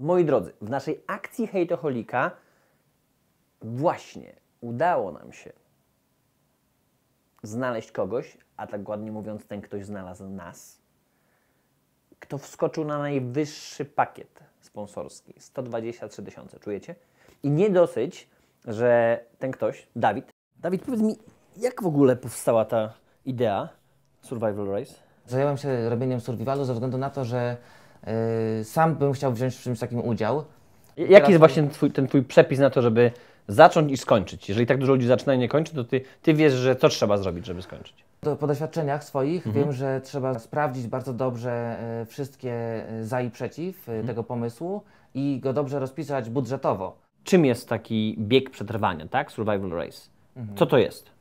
Moi drodzy, w naszej akcji hejtoholika właśnie udało nam się znaleźć kogoś, a tak ładnie mówiąc, ten ktoś znalazł nas, kto wskoczył na najwyższy pakiet sponsorski 123 tysiące, czujecie? I nie dosyć, że ten ktoś, Dawid. Dawid, powiedz mi, jak w ogóle powstała ta idea Survival Race? Zajęłam się robieniem survivalu ze względu na to, że Y, sam bym chciał wziąć w czymś takim udział. Jaki Teraz jest właśnie twój, ten Twój przepis na to, żeby zacząć i skończyć? Jeżeli tak dużo ludzi zaczyna i nie kończy, to Ty, ty wiesz, że co trzeba zrobić, żeby skończyć. To po doświadczeniach swoich mhm. wiem, że trzeba sprawdzić bardzo dobrze y, wszystkie y, za i przeciw mhm. tego pomysłu i go dobrze rozpisać budżetowo. Czym jest taki bieg przetrwania, tak? Survival Race. Mhm. Co to jest?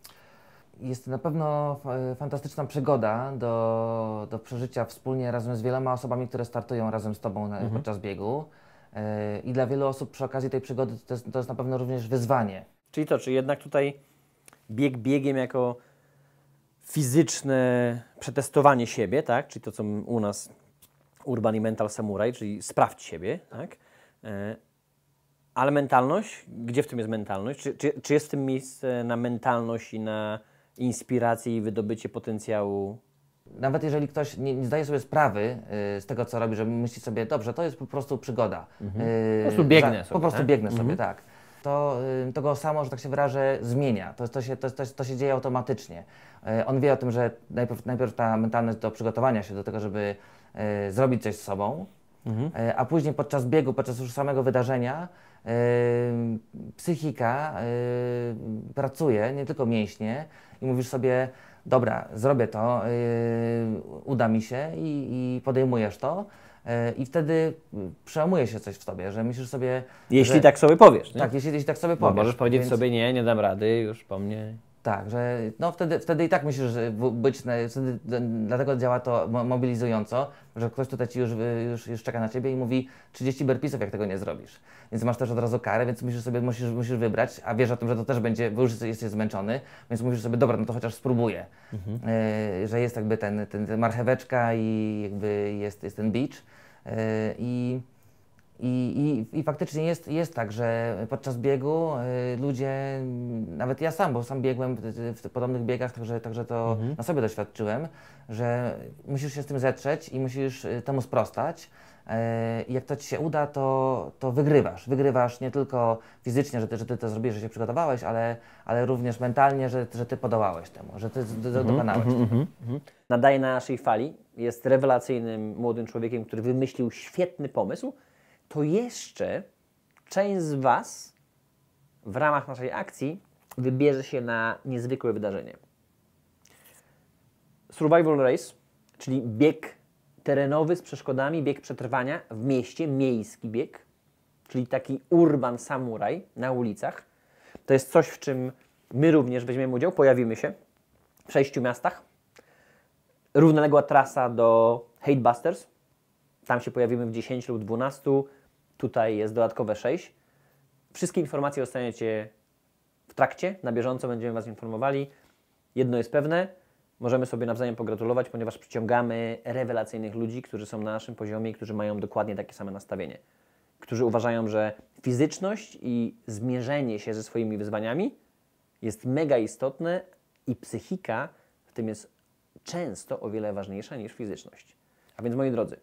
jest to na pewno fantastyczna przygoda do, do przeżycia wspólnie razem z wieloma osobami, które startują razem z Tobą mhm. podczas biegu. E, I dla wielu osób przy okazji tej przygody to jest, to jest na pewno również wyzwanie. Czyli to, czy jednak tutaj bieg biegiem jako fizyczne przetestowanie siebie, tak? Czyli to, co u nas Urban i Mental Samurai, czyli sprawdź siebie, tak? E, ale mentalność, gdzie w tym jest mentalność? Czy, czy, czy jest w tym miejsce na mentalność i na inspiracji i wydobycie potencjału. Nawet jeżeli ktoś nie, nie zdaje sobie sprawy y, z tego, co robi, że myśli sobie, dobrze, to jest po prostu przygoda. Mhm. Y, po prostu biegnę sobie. Po prostu tak? biegnę sobie, mhm. tak. To, y, to go samo, że tak się wyrażę, zmienia. To, to, się, to, to, to się dzieje automatycznie. on wie o tym, że najpierw, najpierw ta mentalność do przygotowania się do tego, żeby zrobić coś z sobą, mhm. E, a później podczas biegu, podczas już samego wydarzenia, e, psychika e, pracuje, nie tylko mięśnie, i mówisz sobie, dobra, zrobię to, uda mi się i, i podejmujesz to. I wtedy przełamuje się coś w sobie, że myślisz sobie. Jeśli że, tak sobie powiesz. Nie? Tak, jeśli, jeśli tak sobie no, powiesz. możesz powiedzieć Więc... sobie, nie, nie dam rady, już po mnie tak, że no wtedy, wtedy i tak musisz być, wtedy, dlatego działa to mobilizująco, że ktoś tutaj ci już, już, już czeka na ciebie i mówi 30 berpisów, jak tego nie zrobisz. Więc masz też od razu karę, więc musisz sobie musisz, musisz wybrać, a wiesz o tym, że to też będzie, bo już jesteś zmęczony, więc mówisz sobie, dobra, no to chociaż spróbuję. Mhm. Y, że jest jakby ten, ten, ten marcheweczka i jakby jest, jest ten beach. Y, I i, i, I, faktycznie jest, jest tak, że podczas biegu y, ludzie, nawet ja sam, bo sam biegłem w, w podobnych biegach, także, także to mhm. na sobie doświadczyłem, że musisz się z tym zetrzeć i musisz y, temu sprostać. Y, I jak to ci się uda, to, to wygrywasz. Wygrywasz nie tylko fizycznie, że ty, że ty to zrobisz, że się przygotowałeś, ale, ale również mentalnie, że, że ty podołałeś temu, że ty do, do, mhm, dokonałeś. Mhm, mhm, Nadaje na naszej fali, jest rewelacyjnym młodym człowiekiem, który wymyślił świetny pomysł, to jeszcze część z Was w ramach naszej akcji wybierze się na niezwykłe wydarzenie. Survival Race, czyli bieg terenowy z przeszkodami, bieg przetrwania w mieście, miejski bieg, czyli taki urban samuraj na ulicach. To jest coś, w czym my również weźmiemy udział, pojawimy się w sześciu miastach. Równoległa trasa do Hatebusters, tam się pojawimy w 10 lub 12, tutaj jest dodatkowe 6. Wszystkie informacje dostaniecie w trakcie, na bieżąco będziemy Was informowali. Jedno jest pewne, możemy sobie nawzajem pogratulować, ponieważ przyciągamy rewelacyjnych ludzi, którzy są na naszym poziomie, którzy mają dokładnie takie same nastawienie, którzy uważają, że fizyczność i zmierzenie się ze swoimi wyzwaniami jest mega istotne i psychika w tym jest często o wiele ważniejsza niż fizyczność. A więc moi drodzy,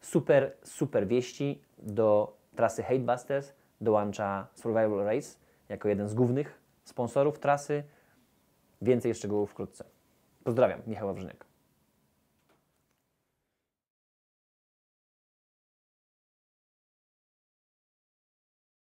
super, super wieści. Do trasy Hatebusters dołącza Survival Race jako jeden z głównych sponsorów trasy. Więcej szczegółów wkrótce. Pozdrawiam, Michał Wrzynek.